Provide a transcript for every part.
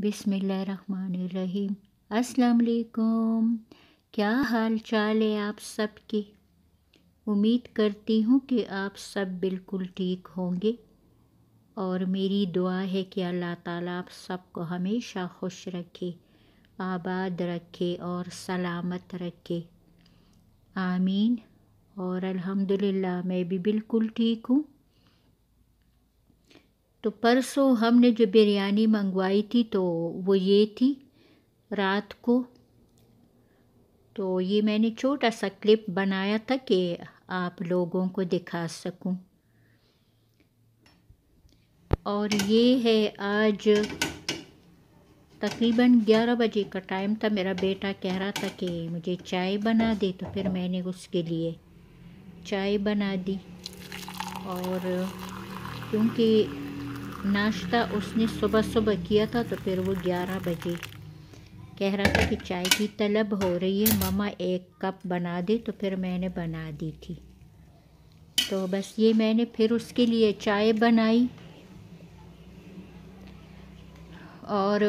बिसमीम असलकुम क्या हाल चाल है आप के उम्मीद करती हूँ कि आप सब बिल्कुल ठीक होंगे और मेरी दुआ है कि अल्लाह ताला आप सबको हमेशा खुश रखे आबाद रखे और सलामत रखे आमीन और अल्हम्दुलिल्लाह मैं भी बिल्कुल ठीक हूँ तो परसों हमने जो बिरयानी मंगवाई थी तो वो ये थी रात को तो ये मैंने छोटा सा क्लिप बनाया था कि आप लोगों को दिखा सकूं और ये है आज तकरीबन 11 बजे का टाइम था मेरा बेटा कह रहा था कि मुझे चाय बना दे तो फिर मैंने उसके लिए चाय बना दी और क्योंकि नाश्ता उसने सुबह सुबह किया था तो फिर वो ग्यारह बजे कह रहा था कि चाय की तलब हो रही है ममा एक कप बना दे तो फिर मैंने बना दी थी तो बस ये मैंने फिर उसके लिए चाय बनाई और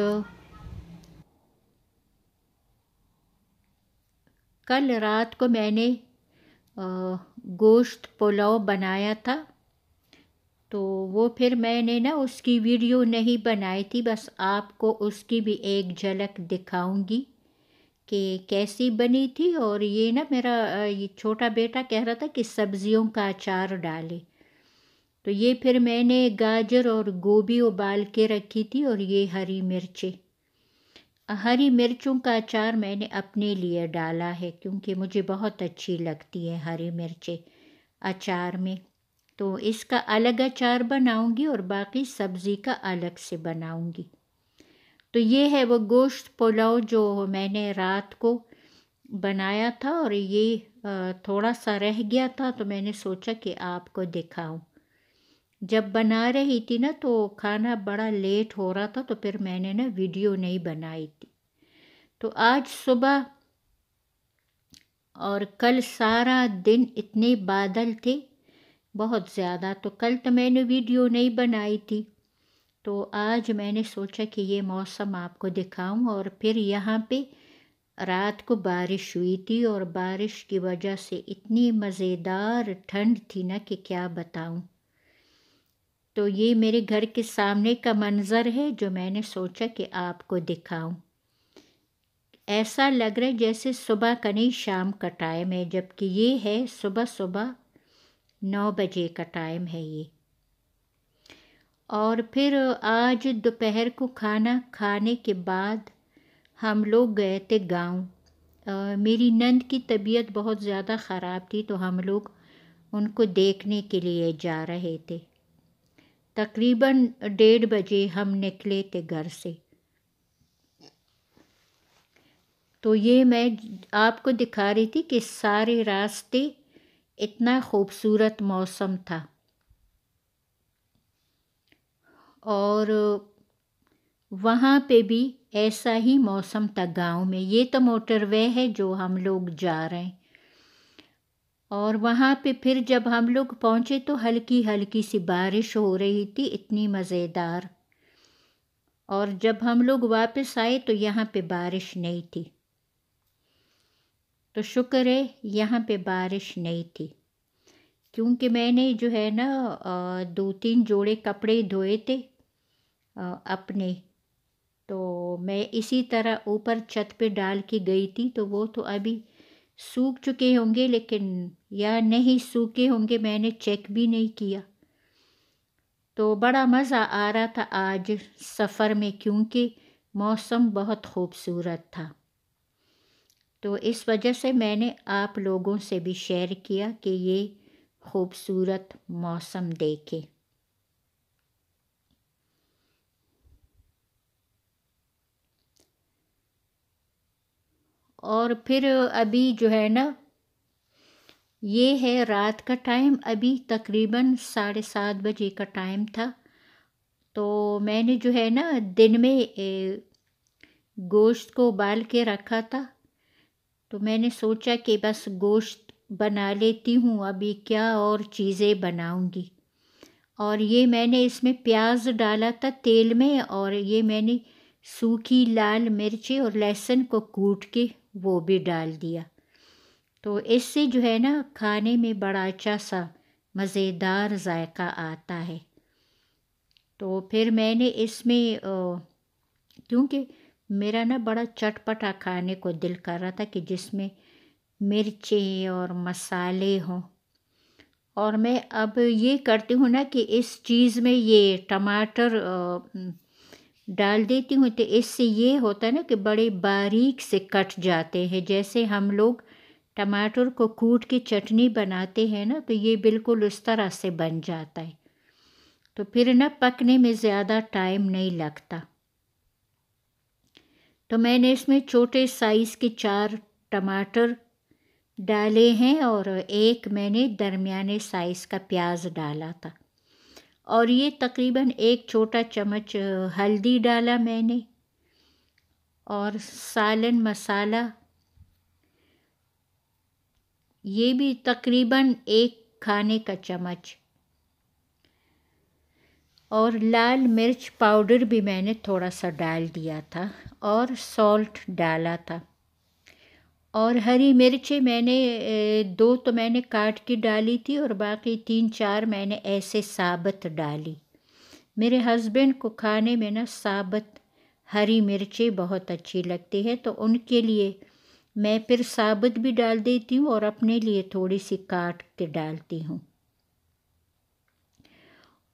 कल रात को मैंने गोश्त पुलाव बनाया था तो वो फिर मैंने ना उसकी वीडियो नहीं बनाई थी बस आपको उसकी भी एक झलक दिखाऊंगी कि कैसी बनी थी और ये ना मेरा ये छोटा बेटा कह रहा था कि सब्जियों का अचार डाले तो ये फिर मैंने गाजर और गोभी उबाल के रखी थी और ये हरी मिर्चें हरी मिर्चों का अचार मैंने अपने लिए डाला है क्योंकि मुझे बहुत अच्छी लगती है हरी मिर्चें अचार में तो इसका अलग अचार बनाऊंगी और बाकी सब्ज़ी का अलग से बनाऊंगी तो ये है वो गोश्त पुलाव जो मैंने रात को बनाया था और ये थोड़ा सा रह गया था तो मैंने सोचा कि आपको दिखाऊं जब बना रही थी ना तो खाना बड़ा लेट हो रहा था तो फिर मैंने ना वीडियो नहीं बनाई थी तो आज सुबह और कल सारा दिन इतने बादल थे बहुत ज़्यादा तो कल तो मैंने वीडियो नहीं बनाई थी तो आज मैंने सोचा कि ये मौसम आपको दिखाऊं और फिर यहाँ पे रात को बारिश हुई थी और बारिश की वजह से इतनी मज़ेदार ठंड थी ना कि क्या बताऊं तो ये मेरे घर के सामने का मंज़र है जो मैंने सोचा कि आपको दिखाऊं ऐसा लग रहा है जैसे सुबह का नहीं शाम का टाइम है जबकि ये है सुबह सुबह नौ बजे का टाइम है ये और फिर आज दोपहर को खाना खाने के बाद हम लोग गए थे गांव मेरी नंद की तबीयत बहुत ज़्यादा ख़राब थी तो हम लोग उनको देखने के लिए जा रहे थे तकरीबन डेढ़ बजे हम निकले थे घर से तो ये मैं आपको दिखा रही थी कि सारे रास्ते इतना खूबसूरत मौसम था और वहाँ पे भी ऐसा ही मौसम था गांव में ये तो मोटरवे है जो हम लोग जा रहे हैं और वहाँ पे फिर जब हम लोग पहुँचे तो हल्की हल्की सी बारिश हो रही थी इतनी मज़ेदार और जब हम लोग वापस आए तो यहाँ पे बारिश नहीं थी तो शुक्र है यहाँ पे बारिश नहीं थी क्योंकि मैंने जो है ना दो तीन जोड़े कपड़े धोए थे अपने तो मैं इसी तरह ऊपर छत पे डाल के गई थी तो वो तो अभी सूख चुके होंगे लेकिन या नहीं सूखे होंगे मैंने चेक भी नहीं किया तो बड़ा मज़ा आ रहा था आज सफ़र में क्योंकि मौसम बहुत खूबसूरत था तो इस वजह से मैंने आप लोगों से भी शेयर किया कि ये खूबसूरत मौसम देखें और फिर अभी जो है ना ये है रात का टाइम अभी तकरीबन साढ़े सात बजे का टाइम था तो मैंने जो है ना दिन में गोश्त को उबाल के रखा था तो मैंने सोचा कि बस गोश्त बना लेती हूँ अभी क्या और चीज़ें बनाऊँगी और ये मैंने इसमें प्याज डाला था तेल में और ये मैंने सूखी लाल मिर्ची और लहसुन को कूट के वो भी डाल दिया तो इससे जो है ना खाने में बड़ा अच्छा सा मज़ेदार जायका आता है तो फिर मैंने इसमें क्योंकि मेरा ना बड़ा चटपटा खाने को दिल कर रहा था कि जिसमें मिर्चें और मसाले हों और मैं अब ये करती हूँ ना कि इस चीज़ में ये टमाटर डाल देती हूँ तो इससे ये होता है ना कि बड़े बारीक से कट जाते हैं जैसे हम लोग टमाटर को कूट के चटनी बनाते हैं ना तो ये बिल्कुल उस तरह से बन जाता है तो फिर ना पकने में ज़्यादा टाइम नहीं लगता तो मैंने इसमें छोटे साइज़ के चार टमाटर डाले हैं और एक मैंने दरमियाने साइज़ का प्याज डाला था और ये तकरीबन एक छोटा चम्मच हल्दी डाला मैंने और सालन मसाला ये भी तकरीबन एक खाने का चम्मच और लाल मिर्च पाउडर भी मैंने थोड़ा सा डाल दिया था और सॉल्ट डाला था और हरी मिर्चें मैंने दो तो मैंने काट के डाली थी और बाकी तीन चार मैंने ऐसे साबत डाली मेरे हस्बैंड को खाने में ना साबत हरी मिर्चें बहुत अच्छी लगती है तो उनके लिए मैं फिर साबुत भी डाल देती हूँ और अपने लिए थोड़ी सी काट के डालती हूँ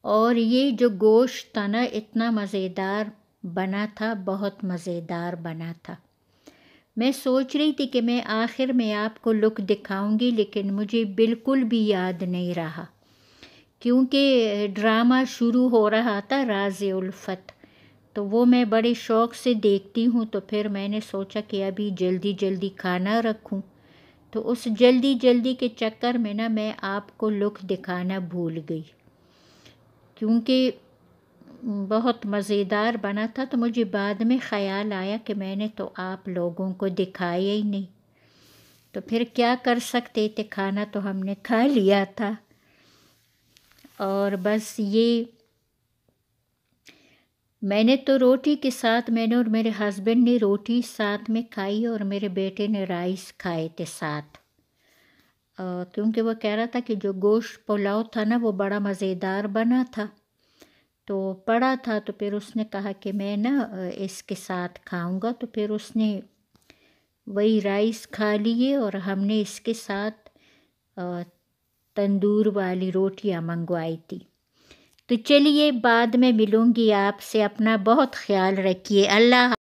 और ये जो गोश्त था ना इतना मज़ेदार बना था बहुत मज़ेदार बना था मैं सोच रही थी कि मैं आखिर में आपको लुक दिखाऊंगी लेकिन मुझे बिल्कुल भी याद नहीं रहा क्योंकि ड्रामा शुरू हो रहा था राज उल्फत तो वो मैं बड़े शौक़ से देखती हूँ तो फिर मैंने सोचा कि अभी जल्दी जल्दी खाना रखूँ तो उस जल्दी जल्दी के चक्कर में ना मैं आपको लुक दिखाना भूल गई क्योंकि बहुत मज़ेदार बना था तो मुझे बाद में ख़याल आया कि मैंने तो आप लोगों को दिखाया ही नहीं तो फिर क्या कर सकते थे खाना तो हमने खा लिया था और बस ये मैंने तो रोटी के साथ मैंने और मेरे हस्बैंड ने रोटी साथ में खाई और मेरे बेटे ने राइस खाए थे साथ क्योंकि वो कह रहा था कि जो गोश्त पुलाव था ना वो बड़ा मज़ेदार बना था तो पड़ा था तो फिर उसने कहा कि मैं ना इसके साथ खाऊंगा तो फिर उसने वही राइस खा लिए और हमने इसके साथ तंदूर वाली रोटियां मंगवाई थी तो चलिए बाद में मिलूँगी आपसे अपना बहुत ख्याल रखिए अल्लाह